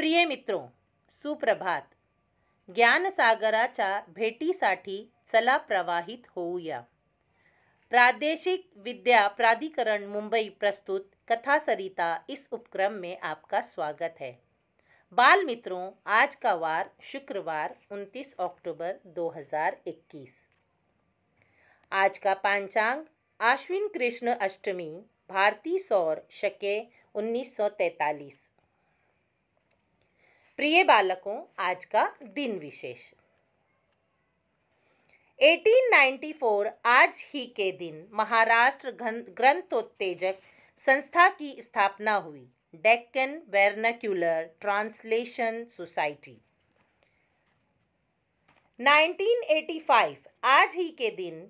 प्रिय मित्रों सुप्रभात ज्ञान भेटी भेटीसाठी चला प्रवाहित होऊया प्रादेशिक विद्या प्राधिकरण मुंबई प्रस्तुत कथा सरिता इस उपक्रम में आपका स्वागत है बाल मित्रों आज का वार शुक्रवार 29 अक्टूबर 2021 आज का पांचांग आश्विन कृष्ण अष्टमी भारतीय सौर शके 1943 प्रिय बालकों आज का दिन विशेष 1894 आज ही के दिन महाराष्ट्र ग्रंथोत्तेजक संस्था की स्थापना हुई डेक्कन वेर्नाक्यूलर ट्रांसलेशन सोसाइटी 1985 आज ही के दिन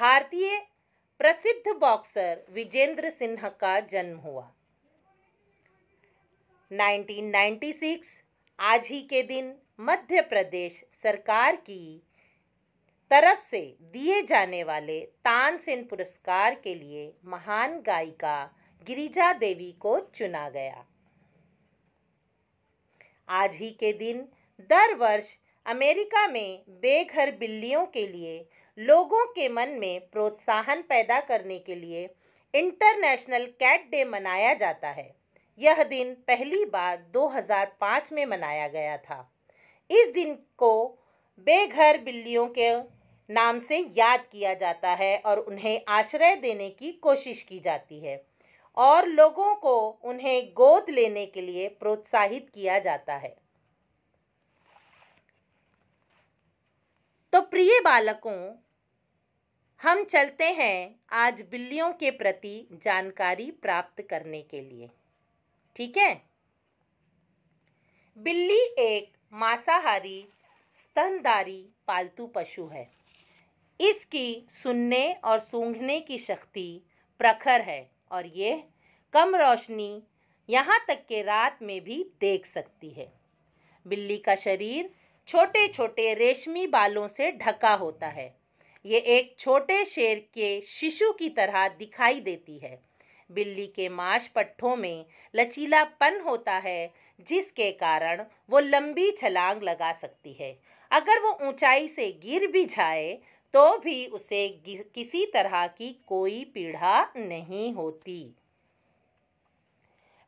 भारतीय प्रसिद्ध बॉक्सर विजेंद्र सिन्हा का जन्म हुआ 1996 आज ही के दिन मध्य प्रदेश सरकार की तरफ से दिए जाने वाले तानसेन पुरस्कार के लिए महान गायिका गिरिजा देवी को चुना गया आज ही के दिन दर वर्ष अमेरिका में बेघर बिल्लियों के लिए लोगों के मन में प्रोत्साहन पैदा करने के लिए इंटरनेशनल कैट डे मनाया जाता है यह दिन पहली बार 2005 में मनाया गया था इस दिन को बेघर बिल्लियों के नाम से याद किया जाता है और उन्हें आश्रय देने की कोशिश की जाती है और लोगों को उन्हें गोद लेने के लिए प्रोत्साहित किया जाता है तो प्रिय बालकों हम चलते हैं आज बिल्लियों के प्रति जानकारी प्राप्त करने के लिए ठीक है बिल्ली एक मांसाहारी स्तनधारी पालतू पशु है इसकी सुनने और सूंघने की शक्ति प्रखर है और यह कम रोशनी यहाँ तक के रात में भी देख सकती है बिल्ली का शरीर छोटे छोटे रेशमी बालों से ढका होता है ये एक छोटे शेर के शिशु की तरह दिखाई देती है बिल्ली के माश पट्ठों में लचीलापन होता है जिसके कारण वो लंबी छलांग लगा सकती है अगर वो ऊंचाई से गिर भी जाए तो भी उसे किसी तरह की कोई पीड़ा नहीं होती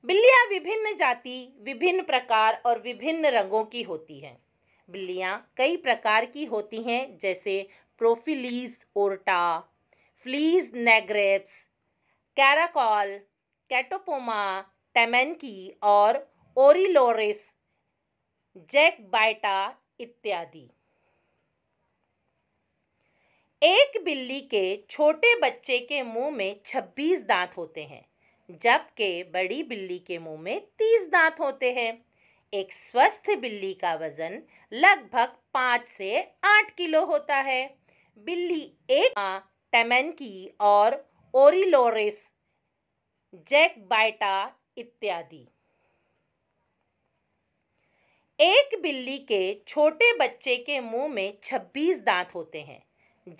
बिल्लियाँ विभिन्न जाति विभिन्न प्रकार और विभिन्न रंगों की होती हैं बिल्लियाँ कई प्रकार की होती हैं जैसे प्रोफिलीज ओरटा फ्लीज नेग्रेप्स कैराकॉल कैटोपोमा टेमेनकी और ओरिलोरिस बाइटा इत्यादि एक बिल्ली के छोटे बच्चे के मुंह में 26 दांत होते हैं जबकि बड़ी बिल्ली के मुंह में 30 दांत होते हैं एक स्वस्थ बिल्ली का वजन लगभग पाँच से आठ किलो होता है बिल्ली एक टेमेनकी और ओरिलोरिस जैक बाइटा इत्यादि एक बिल्ली के छोटे बच्चे के मुंह में 26 दांत होते हैं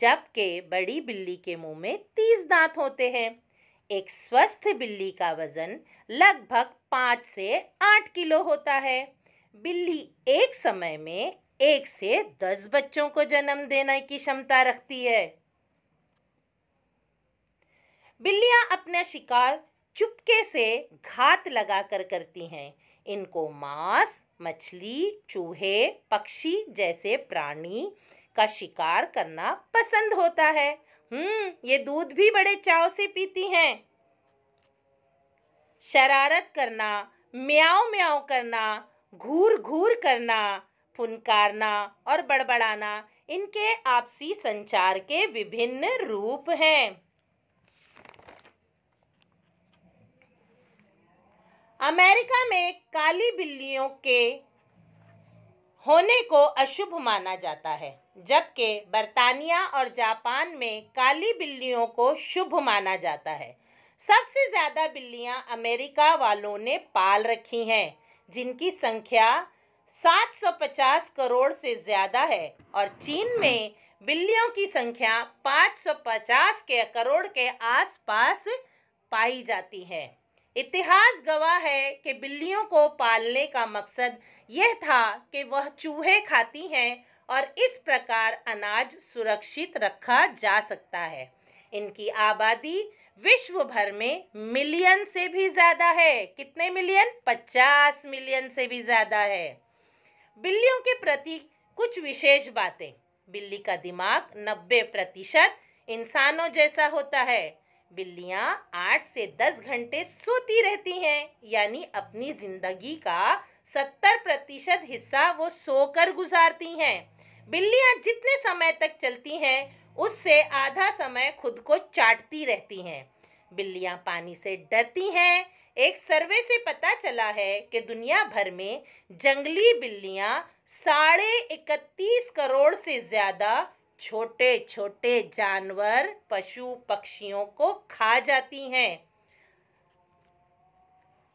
जबकि बड़ी बिल्ली के मुंह में 30 दांत होते हैं एक स्वस्थ बिल्ली का वजन लगभग पाँच से आठ किलो होता है बिल्ली एक समय में एक से दस बच्चों को जन्म देने की क्षमता रखती है बिल्लियाँ अपना शिकार चुपके से घात लगा कर करती हैं इनको मांस मछली चूहे पक्षी जैसे प्राणी का शिकार करना पसंद होता है हम्म ये दूध भी बड़े चाव से पीती हैं शरारत करना म्याओ म्याओ करना घूर घूर करना फुनकारना और बड़बड़ाना इनके आपसी संचार के विभिन्न रूप हैं अमेरिका में काली बिल्लियों के होने को अशुभ माना जाता है जबकि बर्तानिया और जापान में काली बिल्लियों को शुभ माना जाता है सबसे ज़्यादा बिल्लियां अमेरिका वालों ने पाल रखी हैं जिनकी संख्या 750 करोड़ से ज़्यादा है और चीन में बिल्लियों की संख्या 550 के करोड़ के आसपास पाई जाती है इतिहास गवाह है कि बिल्लियों को पालने का मकसद यह था कि वह चूहे खाती हैं और इस प्रकार अनाज सुरक्षित रखा जा सकता है इनकी आबादी विश्व भर में मिलियन से भी ज़्यादा है कितने मिलियन पचास मिलियन से भी ज़्यादा है बिल्लियों के प्रति कुछ विशेष बातें बिल्ली का दिमाग नब्बे प्रतिशत इंसानों जैसा होता है बिल्लियाँ आठ से दस घंटे सोती रहती हैं यानी अपनी ज़िंदगी का सत्तर प्रतिशत हिस्सा वो सोकर गुजारती हैं बिल्लियाँ जितने समय तक चलती हैं उससे आधा समय खुद को चाटती रहती हैं बिल्लियाँ पानी से डरती हैं एक सर्वे से पता चला है कि दुनिया भर में जंगली बिल्लियाँ साढ़े इकतीस करोड़ से ज़्यादा छोटे छोटे जानवर पशु पक्षियों को खा जाती हैं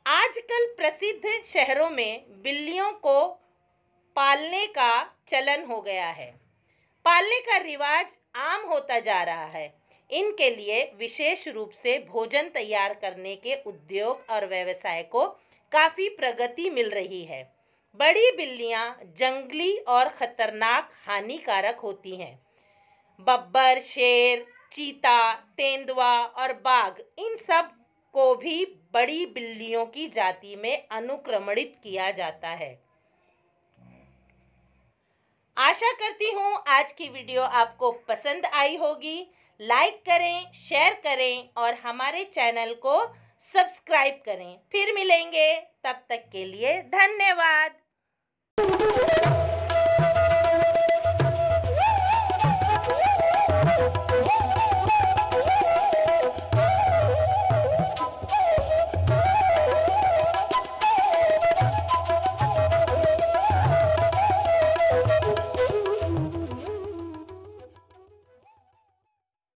आजकल प्रसिद्ध शहरों में बिल्लियों को पालने का चलन हो गया है पालने का रिवाज आम होता जा रहा है इनके लिए विशेष रूप से भोजन तैयार करने के उद्योग और व्यवसाय को काफ़ी प्रगति मिल रही है बड़ी बिल्लियाँ जंगली और ख़तरनाक हानिकारक होती हैं बब्बर शेर चीता तेंदुआ और बाघ इन सब को भी बड़ी बिल्लियों की जाति में अनुक्रमणित किया जाता है आशा करती हूँ आज की वीडियो आपको पसंद आई होगी लाइक करें शेयर करें और हमारे चैनल को सब्सक्राइब करें फिर मिलेंगे तब तक के लिए धन्यवाद